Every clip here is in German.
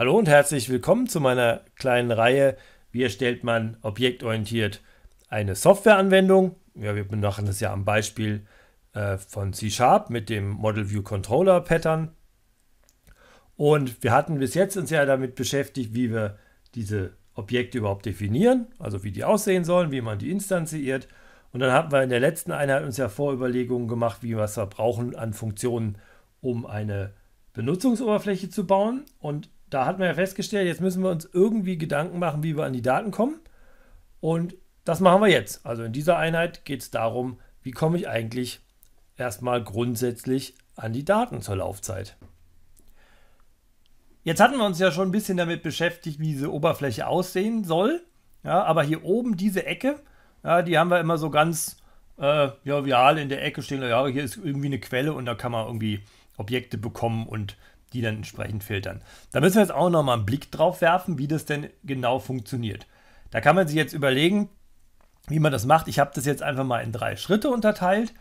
Hallo und herzlich willkommen zu meiner kleinen Reihe Wie erstellt man objektorientiert eine Softwareanwendung? Ja, wir machen das ja am Beispiel äh, von C Sharp mit dem Model View Controller Pattern. Und wir hatten bis jetzt uns ja damit beschäftigt, wie wir diese Objekte überhaupt definieren, also wie die aussehen sollen, wie man die instanziert. Und dann haben wir in der letzten Einheit uns ja Vorüberlegungen gemacht, wie was wir brauchen an Funktionen, um eine Benutzungsoberfläche zu bauen. Und da hatten wir ja festgestellt, jetzt müssen wir uns irgendwie Gedanken machen, wie wir an die Daten kommen. Und das machen wir jetzt. Also in dieser Einheit geht es darum, wie komme ich eigentlich erstmal grundsätzlich an die Daten zur Laufzeit. Jetzt hatten wir uns ja schon ein bisschen damit beschäftigt, wie diese Oberfläche aussehen soll. Ja, aber hier oben diese Ecke, ja, die haben wir immer so ganz äh, jovial in der Ecke stehen. Ja, hier ist irgendwie eine Quelle und da kann man irgendwie Objekte bekommen und die dann entsprechend filtern. Da müssen wir jetzt auch nochmal einen Blick drauf werfen, wie das denn genau funktioniert. Da kann man sich jetzt überlegen, wie man das macht. Ich habe das jetzt einfach mal in drei Schritte unterteilt.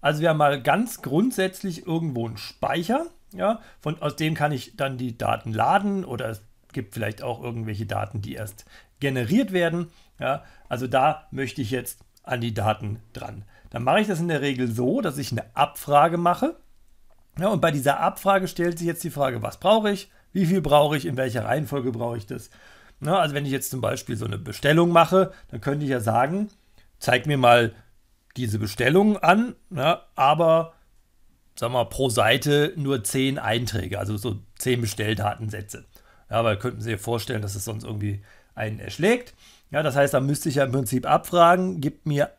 Also wir haben mal ganz grundsätzlich irgendwo einen Speicher, ja, von, aus dem kann ich dann die Daten laden oder es gibt vielleicht auch irgendwelche Daten, die erst generiert werden. Ja, also da möchte ich jetzt an die Daten dran. Dann mache ich das in der Regel so, dass ich eine Abfrage mache. Ja, und bei dieser Abfrage stellt sich jetzt die Frage, was brauche ich, wie viel brauche ich, in welcher Reihenfolge brauche ich das. Ja, also wenn ich jetzt zum Beispiel so eine Bestellung mache, dann könnte ich ja sagen, zeig mir mal diese Bestellung an, ja, aber sag mal, pro Seite nur 10 Einträge, also so 10 Bestelldatensätze. Ja, aber könnten Sie sich vorstellen, dass es sonst irgendwie einen erschlägt. Ja, das heißt, da müsste ich ja im Prinzip abfragen, gib mir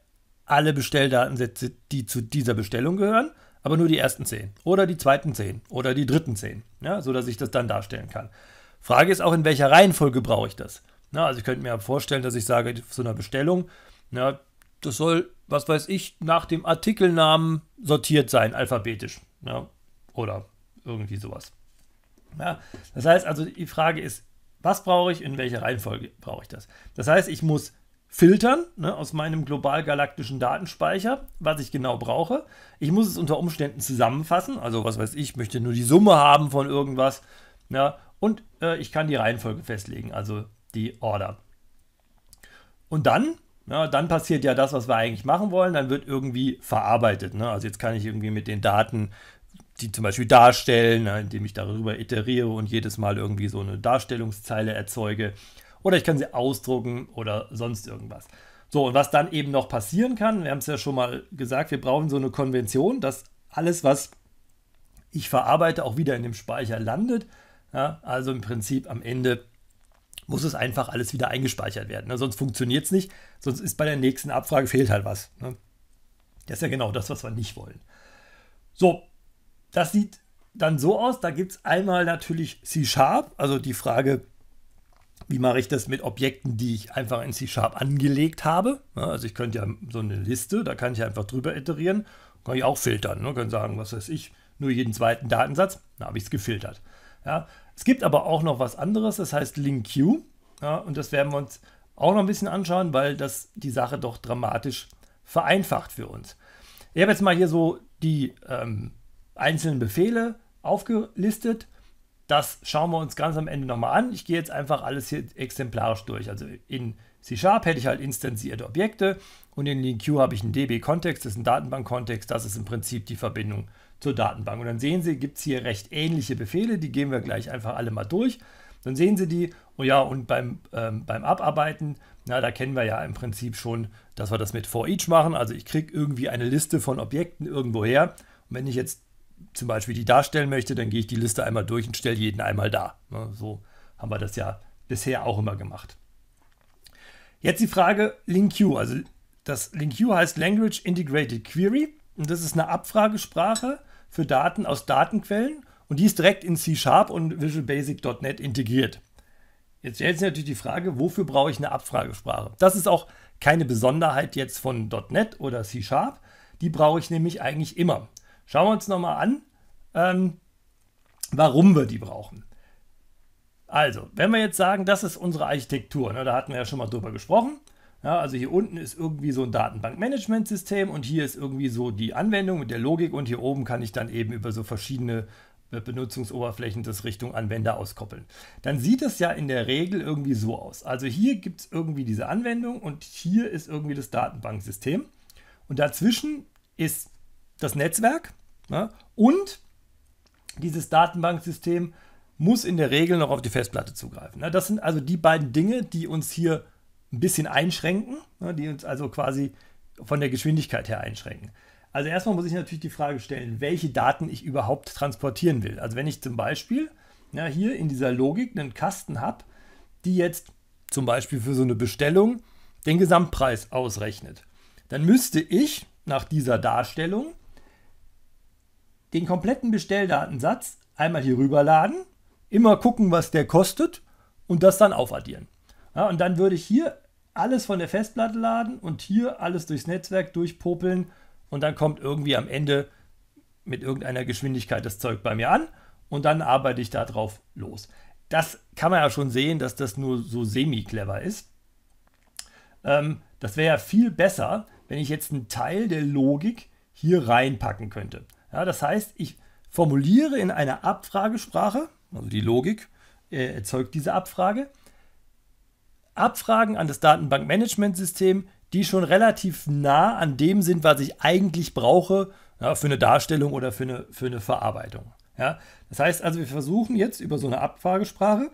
alle Bestelldatensätze, die zu dieser Bestellung gehören aber nur die ersten zehn oder die zweiten zehn oder die dritten zehn, ja, sodass ich das dann darstellen kann. Frage ist auch, in welcher Reihenfolge brauche ich das? Na, also ich könnte mir vorstellen, dass ich sage, so einer Bestellung, na, das soll, was weiß ich, nach dem Artikelnamen sortiert sein, alphabetisch. Ja, oder irgendwie sowas. Ja, das heißt also, die Frage ist, was brauche ich, in welcher Reihenfolge brauche ich das? Das heißt, ich muss filtern ne, aus meinem global-galaktischen Datenspeicher, was ich genau brauche. Ich muss es unter Umständen zusammenfassen, also was weiß ich, möchte nur die Summe haben von irgendwas. Ja, ne, und äh, ich kann die Reihenfolge festlegen, also die Order. Und dann, ja, dann passiert ja das, was wir eigentlich machen wollen, dann wird irgendwie verarbeitet. Ne? Also jetzt kann ich irgendwie mit den Daten die zum Beispiel darstellen, ne, indem ich darüber iteriere und jedes Mal irgendwie so eine Darstellungszeile erzeuge oder ich kann sie ausdrucken oder sonst irgendwas. So, und was dann eben noch passieren kann, wir haben es ja schon mal gesagt, wir brauchen so eine Konvention, dass alles, was ich verarbeite, auch wieder in dem Speicher landet. Ja, also im Prinzip am Ende muss es einfach alles wieder eingespeichert werden. Ne? Sonst funktioniert es nicht, sonst ist bei der nächsten Abfrage fehlt halt was. Ne? Das ist ja genau das, was wir nicht wollen. So, das sieht dann so aus, da gibt es einmal natürlich C-Sharp, also die Frage, wie mache ich das mit Objekten, die ich einfach in C-Sharp angelegt habe. also ich könnte ja so eine Liste, da kann ich einfach drüber iterieren, kann ich auch filtern, ne? kann sagen, was weiß ich, nur jeden zweiten Datensatz, da habe ich es gefiltert. Ja? Es gibt aber auch noch was anderes, das heißt LinkQ ja, und das werden wir uns auch noch ein bisschen anschauen, weil das die Sache doch dramatisch vereinfacht für uns. Ich habe jetzt mal hier so die ähm, einzelnen Befehle aufgelistet das schauen wir uns ganz am Ende nochmal an. Ich gehe jetzt einfach alles hier exemplarisch durch. Also in C-Sharp hätte ich halt instanzierte Objekte und in LinQ habe ich einen DB-Kontext, das ist ein Datenbank-Kontext, das ist im Prinzip die Verbindung zur Datenbank. Und dann sehen Sie, gibt es hier recht ähnliche Befehle, die gehen wir gleich einfach alle mal durch. Dann sehen Sie die, oh ja, und beim, ähm, beim Abarbeiten, na, da kennen wir ja im Prinzip schon, dass wir das mit for each machen. Also ich kriege irgendwie eine Liste von Objekten irgendwo her. Und wenn ich jetzt zum Beispiel die darstellen möchte, dann gehe ich die Liste einmal durch und stelle jeden einmal dar. Ne, so haben wir das ja bisher auch immer gemacht. Jetzt die Frage LinQ. Also das LinQ heißt Language Integrated Query und das ist eine Abfragesprache für Daten aus Datenquellen und die ist direkt in C Sharp und Visual Basic.NET integriert. Jetzt stellt sich natürlich die Frage, wofür brauche ich eine Abfragesprache? Das ist auch keine Besonderheit jetzt von .NET oder C Sharp. Die brauche ich nämlich eigentlich immer. Schauen wir uns nochmal an, ähm, warum wir die brauchen. Also, wenn wir jetzt sagen, das ist unsere Architektur, ne, da hatten wir ja schon mal drüber gesprochen. Ja, also hier unten ist irgendwie so ein Datenbankmanagementsystem und hier ist irgendwie so die Anwendung mit der Logik und hier oben kann ich dann eben über so verschiedene äh, Benutzungsoberflächen das Richtung Anwender auskoppeln. Dann sieht es ja in der Regel irgendwie so aus. Also hier gibt es irgendwie diese Anwendung und hier ist irgendwie das Datenbanksystem. Und dazwischen ist das Netzwerk ja? Ne? Und dieses Datenbanksystem muss in der Regel noch auf die Festplatte zugreifen. Ja? Ne? Das sind also die beiden Dinge, die uns hier ein bisschen einschränken, ja? Ne? die uns also quasi von der Geschwindigkeit her einschränken. Also erstmal muss ich natürlich die Frage stellen, welche Daten ich überhaupt transportieren will. Also wenn ich zum Beispiel hier in dieser Logik einen Kasten habe, die jetzt zum Beispiel für so eine Bestellung den Gesamtpreis ausrechnet, dann müsste ich nach dieser Darstellung den kompletten Bestelldatensatz einmal hier rüberladen, immer gucken, was der kostet und das dann aufaddieren. Ja, und dann würde ich hier alles von der Festplatte laden und hier alles durchs Netzwerk durchpopeln und dann kommt irgendwie am Ende mit irgendeiner Geschwindigkeit das Zeug bei mir an und dann arbeite ich darauf los. Das kann man ja schon sehen, dass das nur so semi-clever ist. Ähm, das wäre ja viel besser, wenn ich jetzt einen Teil der Logik hier reinpacken könnte. Ja, das heißt, ich formuliere in einer Abfragesprache, also die Logik äh, erzeugt diese Abfrage, Abfragen an das Datenbankmanagementsystem, die schon relativ nah an dem sind, was ich eigentlich brauche ja, für eine Darstellung oder für eine, für eine Verarbeitung. Ja. Das heißt also, wir versuchen jetzt über so eine Abfragesprache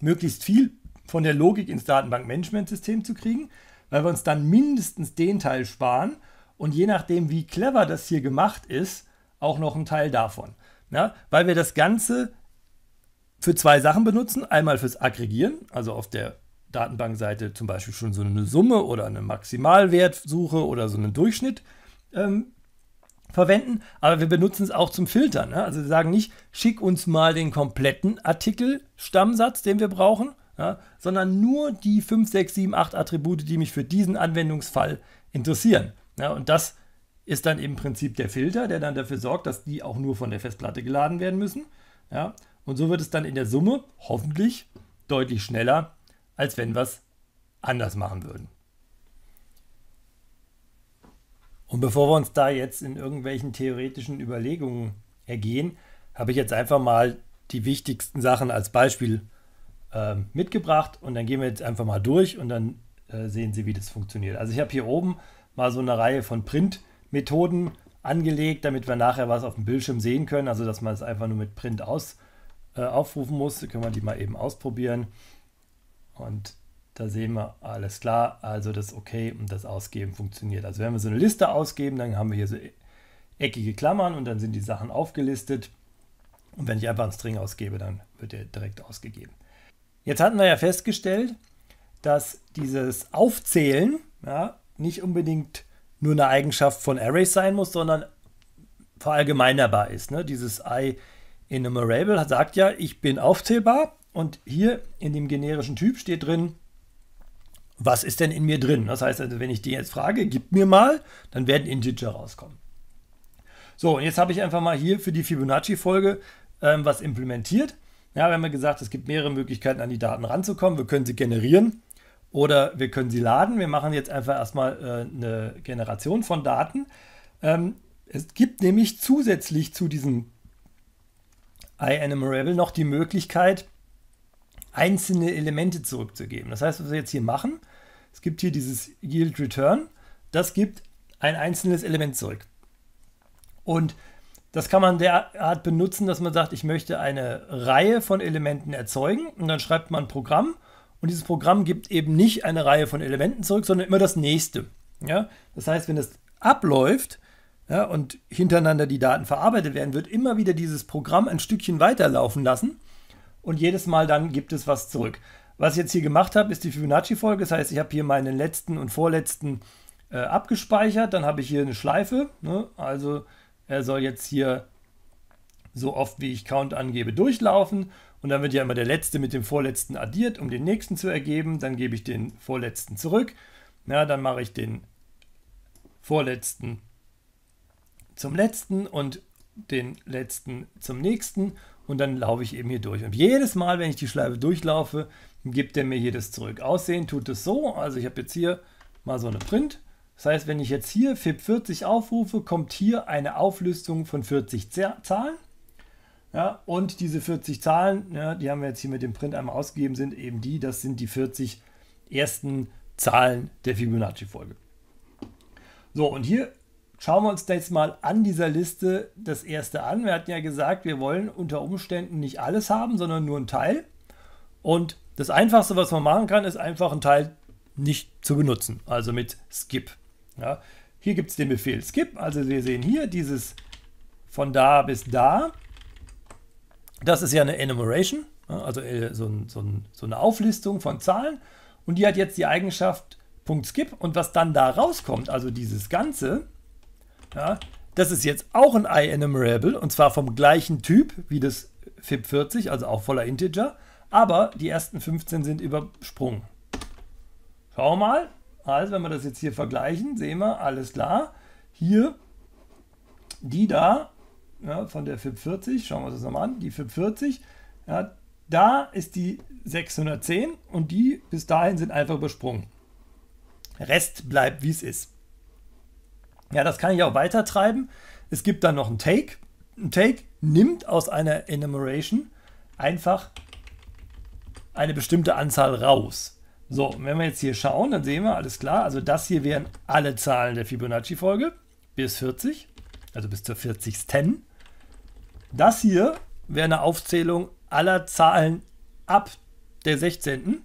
möglichst viel von der Logik ins Datenbankmanagementsystem zu kriegen, weil wir uns dann mindestens den Teil sparen, und je nachdem, wie clever das hier gemacht ist, auch noch ein Teil davon. Ja, ne? weil wir das Ganze für zwei Sachen benutzen. Einmal fürs Aggregieren, also auf der Datenbankseite zum Beispiel schon so eine Summe oder eine Maximalwertsuche oder so einen Durchschnitt ähm, verwenden, aber wir benutzen es auch zum Filtern. Ne? Also wir sagen nicht, schick uns mal den kompletten Artikelstammsatz, den wir brauchen, ja? sondern nur die 5, 6, 7, 8 Attribute, die mich für diesen Anwendungsfall interessieren. Ja, und das ist dann im Prinzip der Filter, der dann dafür sorgt, dass die auch nur von der Festplatte geladen werden müssen. Ja, und so wird es dann in der Summe hoffentlich deutlich schneller, als wenn wir es anders machen würden. Und bevor wir uns da jetzt in irgendwelchen theoretischen Überlegungen ergehen, habe ich jetzt einfach mal die wichtigsten Sachen als Beispiel äh, mitgebracht und dann gehen wir jetzt einfach mal durch und dann äh, sehen Sie, wie das funktioniert. Also ich habe hier oben mal so eine Reihe von Print-Methoden angelegt, damit wir nachher was auf dem Bildschirm sehen können. Also, dass man es einfach nur mit Print aus, äh, aufrufen muss. Da können wir die mal eben ausprobieren. Und da sehen wir, alles klar, also das OK und das Ausgeben funktioniert. Also wenn wir so eine Liste ausgeben, dann haben wir hier so e-, eckige Klammern und dann sind die Sachen aufgelistet. Und wenn ich einfach einen String ausgebe, dann wird der direkt ausgegeben. Jetzt hatten wir ja festgestellt, dass dieses Aufzählen ja, nicht unbedingt nur eine Eigenschaft von Arrays sein muss, sondern verallgemeinerbar ist. Ne? Dieses I enumerable sagt ja, ich bin aufzählbar und hier in dem generischen Typ steht drin, was ist denn in mir drin? Das heißt also, wenn ich die jetzt frage, gib mir mal, dann werden Integer rauskommen. So, und jetzt habe ich einfach mal hier für die Fibonacci-Folge ähm, was implementiert. Ja, wir haben ja gesagt, es gibt mehrere Möglichkeiten, an die Daten ranzukommen. Wir können sie generieren. Oder wir können sie laden. Wir machen jetzt einfach erstmal äh, eine Generation von Daten. Ähm, es gibt nämlich zusätzlich zu diesem iAnimaRable noch die Möglichkeit, einzelne Elemente zurückzugeben. Das heißt, was wir jetzt hier machen, es gibt hier dieses Yield Return, das gibt ein einzelnes Element zurück. Und das kann man derart benutzen, dass man sagt, ich möchte eine Reihe von Elementen erzeugen und dann schreibt man ein Programm und dieses Programm gibt eben nicht eine Reihe von Elementen zurück, sondern immer das nächste. Ja? Das heißt, wenn es abläuft ja, und hintereinander die Daten verarbeitet werden, wird immer wieder dieses Programm ein Stückchen weiterlaufen lassen und jedes Mal dann gibt es was zurück. Was ich jetzt hier gemacht habe, ist die Fibonacci-Folge. Das heißt, ich habe hier meinen letzten und vorletzten äh, abgespeichert. Dann habe ich hier eine Schleife. Ne? Also er soll jetzt hier so oft wie ich Count angebe durchlaufen und dann wird ja immer der letzte mit dem vorletzten addiert, um den nächsten zu ergeben. Dann gebe ich den vorletzten zurück. Ja, dann mache ich den vorletzten zum letzten und den letzten zum nächsten. Und dann laufe ich eben hier durch. Und jedes Mal, wenn ich die Schleife durchlaufe, gibt er mir hier das zurück. Aussehen tut es so. Also ich habe jetzt hier mal so eine Print. Das heißt, wenn ich jetzt hier FIP40 aufrufe, kommt hier eine Auflistung von 40 Zahlen. Ja, und diese 40 Zahlen, ja, die haben wir jetzt hier mit dem Print einmal ausgegeben, sind eben die, das sind die 40 ersten Zahlen der Fibonacci-Folge. So, und hier schauen wir uns jetzt mal an dieser Liste das erste an. Wir hatten ja gesagt, wir wollen unter Umständen nicht alles haben, sondern nur einen Teil. Und das Einfachste, was man machen kann, ist einfach einen Teil nicht zu benutzen, also mit Skip. Ja, hier gibt es den Befehl Skip, also wir sehen hier dieses von da bis da das ist ja eine Enumeration, ne? also äh, so, ein, so, ein, so eine Auflistung von Zahlen. Und die hat jetzt die Eigenschaft .skip. Und was dann da rauskommt, also dieses Ganze, ja, das ist jetzt auch ein iEnumerable und zwar vom gleichen Typ wie das fip 40 also auch voller Integer. Aber die ersten 15 sind übersprungen. Schauen wir mal. Also, wenn wir das jetzt hier vergleichen, sehen wir, alles klar. Hier, die da ja, ne, von der FIP 40, schauen wir uns das nochmal an, die FIP 40, ja, da ist die 610 und die bis dahin sind einfach übersprungen. Rest bleibt wie es ist. Ja, das kann ich auch weiter treiben. Es gibt dann noch ein Take. Ein Take nimmt aus einer Enumeration einfach eine bestimmte Anzahl raus. So, wenn wir jetzt hier schauen, dann sehen wir, alles klar, also das hier wären alle Zahlen der Fibonacci-Folge bis 40, also bis zur 40. Das hier wäre eine Aufzählung aller Zahlen ab der 16.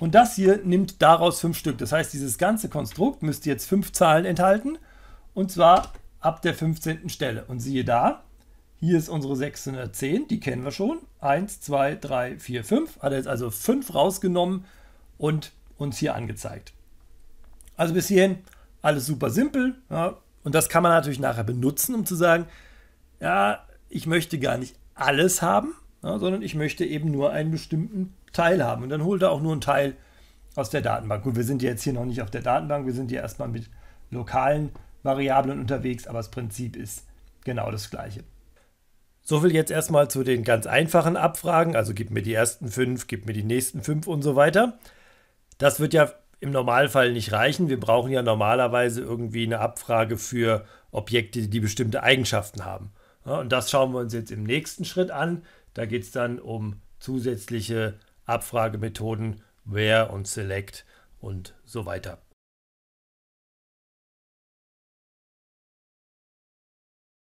Und das hier nimmt daraus fünf Stück. Das heißt, dieses ganze Konstrukt müsste jetzt fünf Zahlen enthalten. Und zwar ab der 15. Stelle. Und siehe da, hier ist unsere 610, die kennen wir schon. 1, 2, 3, 4, 5. Hat er jetzt also 5 rausgenommen und uns hier angezeigt. Also bis hierhin alles super simpel. Ja. Und das kann man natürlich nachher benutzen, um zu sagen, ja, ich möchte gar nicht alles haben, ja, ne, sondern ich möchte eben nur einen bestimmten Teil haben. Und dann holt er auch nur einen Teil aus der Datenbank. Gut, wir sind jetzt hier noch nicht auf der Datenbank, wir sind hier erstmal mit lokalen Variablen unterwegs, aber das Prinzip ist genau das gleiche. Soviel jetzt erstmal zu den ganz einfachen Abfragen, also gib mir die ersten fünf, gib mir die nächsten fünf und so weiter. Das wird ja im Normalfall nicht reichen. Wir brauchen ja normalerweise irgendwie eine Abfrage für Objekte, die bestimmte Eigenschaften haben und das schauen wir uns jetzt im nächsten Schritt an. Da geht es dann um zusätzliche Abfragemethoden, Where und Select und so weiter.